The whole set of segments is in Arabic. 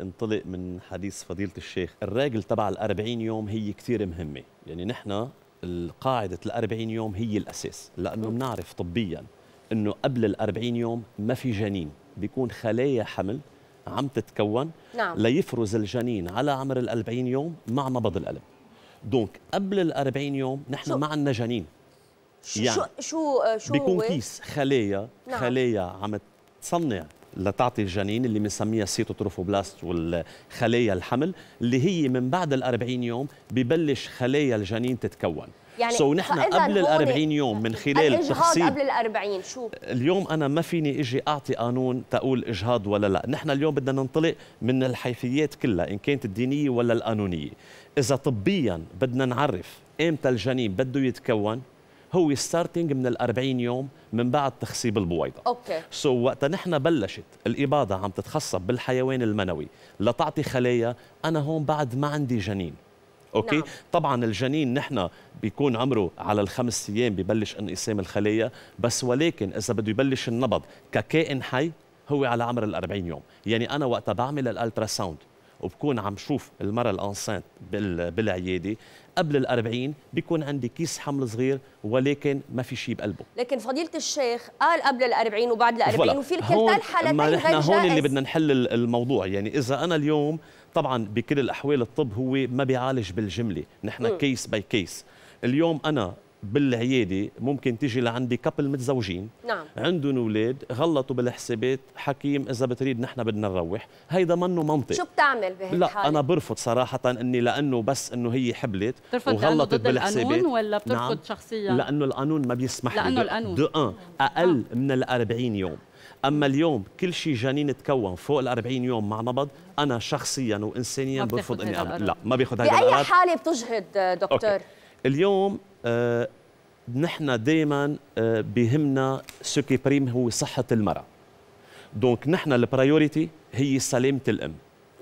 انطلق من حديث فضيلة الشيخ الراجل تبع الأربعين يوم هي كثير مهمة يعني نحن قاعدة الأربعين يوم هي الأساس لأنه بنعرف طبياً أنه قبل الأربعين يوم ما في جنين بيكون خلايا حمل عم تتكون نعم. ليفرز الجنين على عمر ال40 يوم مع نبض القلب دونك قبل ال40 يوم نحن ما عندنا جنين شو يعني شو شو بيكون هو؟ كيس خلايا نعم. خلايا عم تصنع لتعطي الجنين اللي بنسميها سيتوتروفوبلاست والخلايا الحمل اللي هي من بعد ال 40 يوم ببلش خلايا الجنين تتكون يعني سو نحن قبل ال 40 يوم من خلال التخصيص قبل ال 40 شو اليوم انا ما فيني اجي اعطي قانون تقول اجهاض ولا لا نحن اليوم بدنا ننطلق من الحيثيات كلها ان كانت الدينيه ولا القانونيه اذا طبيا بدنا نعرف امتى الجنين بده يتكون هو ستارتنج من ال 40 يوم من بعد تخصيب البويضه اوكي سو so, وقتا نحن بلشت الاباضه عم تتخصب بالحيوان المنوي لتعطي خلايا انا هون بعد ما عندي جنين اوكي نعم. طبعا الجنين نحن بيكون عمره على الخمس ايام ببلش انقسام الخلايا بس ولكن اذا بده يبلش النبض ككائن حي هو على عمر ال 40 يوم يعني انا وقتا بعمل الالترا ساوند وبكون عم شوف المرأة الانسانت بالعيادة قبل ال 40 بيكون عندي كيس حمل صغير ولكن ما في شيء بقلبه لكن فضيلة الشيخ قال قبل ال 40 وبعد ال 40 وفي كلتا الحالتين ما نحن هون اللي بدنا نحل الموضوع يعني إذا أنا اليوم طبعا بكل الأحوال الطب هو ما بيعالج بالجملة نحن م. كيس باي كيس اليوم أنا بالعياده ممكن تيجي لعندي كابل متزوجين نعم عندهم اولاد غلطوا بالحسابات حكيم اذا بتريد نحن بدنا نروح هيدا منه منطق شو بتعمل بهالحاله لا انا برفض صراحه اني لانه بس انه هي حبلت بترفض وغلطت ضد بالحسابات القانون ولا بترفض نعم شخصيا لانه القانون ما بيسمح لانه لي القانون دو ان اقل آه. من ال 40 يوم اما اليوم كل شيء جنين تكون فوق ال 40 يوم مع نبض انا شخصيا وانسانيا برفض اني لا ما باخذ هذا القرار باي حاله بتجهد دكتور أوكي. اليوم آه نحن دائما آه بهمنا سوكي بريم هو صحه المراه دونك نحن البرايوريتي هي سلامه الام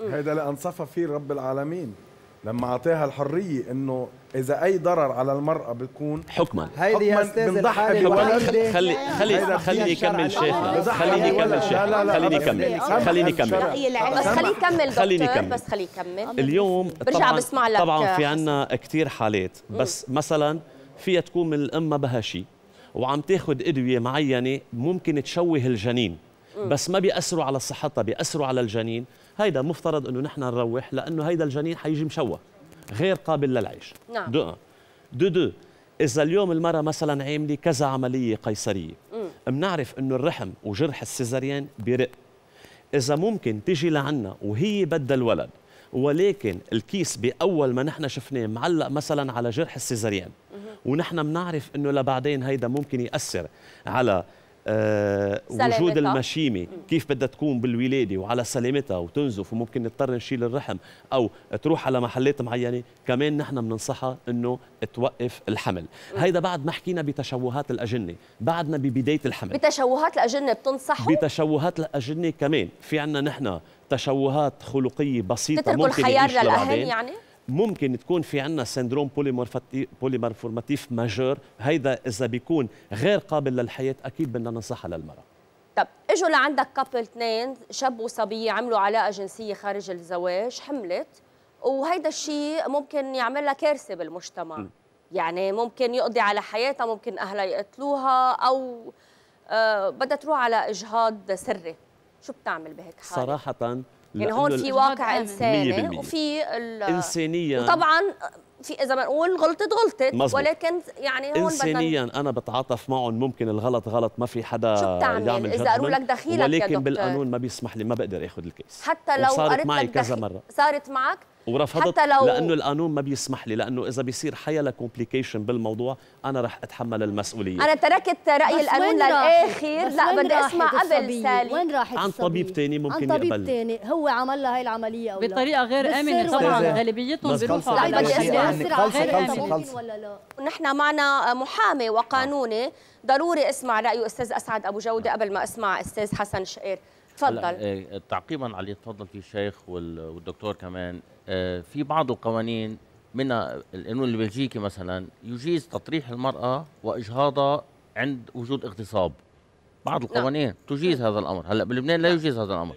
هذا لان صفى فيه رب العالمين لما اعطيها الحريه انه اذا اي ضرر على المراه بيكون حكما هيدي يا استاذ بنضحي بولد خلي خلي خلي خليني اكمل شيخنا خليني اكمل شيخنا خليني اكمل خليني اكمل بس خليه يكمل خليني اكمل بس خليني يكمل اليوم برجع بسمع لك طبعا في عنا كثير حالات بس مثلا فيها تكون من الام ما بها شيء وعم تاخذ ادويه معينه ممكن تشوه الجنين بس ما بيأثروا على صحتها بيأثروا على الجنين هيدا مفترض انه نحن نروح لانه هيدا الجنين حيجي مشوه غير قابل للعيش نعم دو دو, دو. اذا اليوم المراه مثلا عامله كذا عمليه قيصريه بنعرف انه الرحم وجرح السيزريان بيرق اذا ممكن تيجي لعنا وهي بدها الولد ولكن الكيس باول ما نحن شفناه معلق مثلا على جرح السيزريان ونحن بنعرف انه لبعدين هيدا ممكن ياثر على آه، سلامتها. وجود المشيمه كيف بدها تكون بالولاده وعلى سلامتها وتنزف وممكن نضطر نشيل الرحم او تروح على محلات معينه كمان نحن بننصحها انه توقف الحمل هيدا بعد ما حكينا بتشوهات الاجنه بعدنا ببدايه الحمل بتشوهات الاجنه بتنصحوا بتشوهات الاجنه كمان في عندنا نحن تشوهات خلقيه بسيطه تتركوا الخيار للاهل يعني ممكن تكون في عندنا سندروم بوليمورفورماتيف ماجور هيدا اذا بيكون غير قابل للحياه اكيد بدنا ننصحها للمراه طب اجوا لعندك كابل اثنين شاب وصبيه عملوا علاقه جنسيه خارج الزواج حملت وهيدا الشيء ممكن يعمل لها كارثه بالمجتمع م. يعني ممكن يقضي على حياتها ممكن اهلها يقتلوها او آه بدها تروح على اجهاض سري شو بتعمل بهيك حاله صراحه يعني هون في واقع انساني وفي انسانيا وطبعا في اذا بنقول غلطت غلطت مزبوط. ولكن يعني هون انسانيا انا بتعاطف معهم ممكن الغلط غلط ما في حدا شو بتعمل يعمل اذا قالوا لك دخيلك ولكن يا دكتور. بالقانون ما بيسمح لي ما بقدر اخذ الكيس حتى لو صارت معي كذا مره صارت معك ورفضت حتى لو لانه القانون ما بيسمح لي لانه اذا بيصير حيلا كومبليكيشن بالموضوع انا رح اتحمل المسؤوليه انا تركت راي القانون للاخر لا بدي اسمع قبل سالي وين راحت عن طبيب ثاني ممكن يقبل عن طبيب ثاني هو عمل لها هي العمليه او بطريقه غير امنه طبعا غالبيتهم بيروحوا على بدي اسمع غير امن ولا لا نحن معنا آه، محامي وقانوني آه. ضروري اسمع رايه استاذ اسعد ابو جوده آه. قبل ما اسمع استاذ حسن شقير تفضل تعقيبا على اللي تفضل فيه الشيخ والدكتور كمان آه، في بعض القوانين من القانون البلجيكي مثلا يجيز تطريح المرأة وإجهاضها عند وجود اغتصاب بعض نعم. القوانين تجيز هذا الأمر هلا بلبنان لا نعم. يجيز هذا الأمر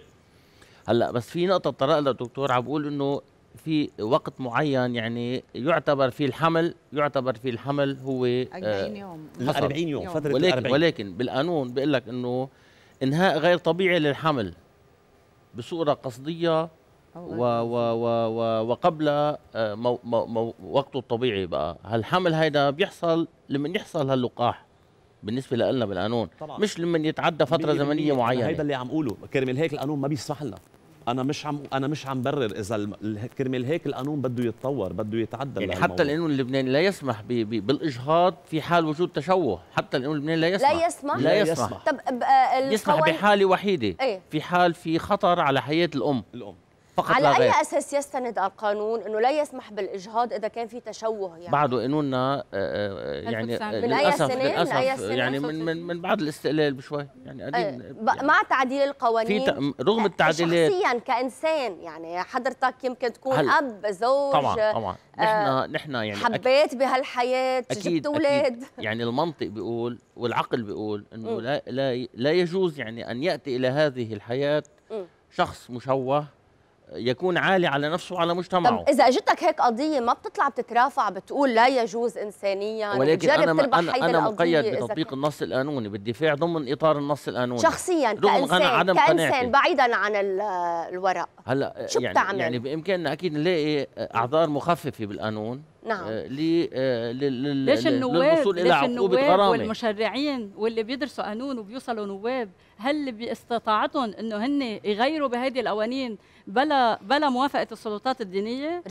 هلا بس في نقطة طرق لها دكتور عم بقول إنه في وقت معين يعني يعتبر فيه الحمل يعتبر فيه الحمل هو 40 آه، يوم 40 يوم فترة ولكن 40. ولكن بالقانون بيقول لك انه انهاء غير طبيعي للحمل بصورة قصدية و و و و وقبل آه، مو مو وقته الطبيعي بقى هالحمل هيدا بيحصل لما يحصل هاللقاح بالنسبه لنا بالقانون طبعا. مش لما يتعدى فتره زمنيه يعني معينه هيدا اللي عم قوله كرمال هيك القانون ما بيسمح لنا انا مش عم انا مش عم برر اذا كرمال هيك القانون بده يتطور بده يتعدل يعني حتى القانون اللبناني لا يسمح بي بي بالاجهاض في حال وجود تشوه حتى القانون اللبناني لا يسمح لا يسمح لا يسمح, لا يسمح. طب آه، يسمح بحاله وحيده ايه؟ في حال في خطر على حياه الام الام فقط على اي اساس يستند القانون انه لا يسمح بالاجهاض اذا كان في تشوه يعني بعده قانوننا آه، آه، يعني آه، من اي سنه من اي سنه يعني من من, من بعد الاستقلال بشوي يعني قديم يعني مع تعديل القوانين في رغم إيه، التعديلات شخصيا كانسان يعني حضرتك يمكن تكون اب زوج طبعا طبعا آه نحن نحن يعني حبيت بهالحياه جبت اولاد يعني المنطق بيقول والعقل بيقول انه لا لا لا يجوز يعني ان ياتي الى هذه الحياه شخص مشوه يكون عالي على نفسه وعلى مجتمعه طب إذا أجتك هيك قضية ما بتطلع بتترافع بتقول لا يجوز إنسانيا ولكن أنا أنا, أنا مقيد بتطبيق النص القانوني بالدفاع ضمن إطار النص القانوني شخصيا كإنسان عدم كإنسان قناعتي. بعيدا عن الورق هلا شو يعني بتعمل؟ يعني بإمكاننا أكيد نلاقي أعذار مخففة بالقانون نعم آه، آه، ليش النواب ليش النواب والمشرعين واللي بيدرسوا قانون وبيوصلوا نواب هل باستطاعتهم انه هن يغيروا بهذه القوانين بلا بلا موافقه السلطات الدينيه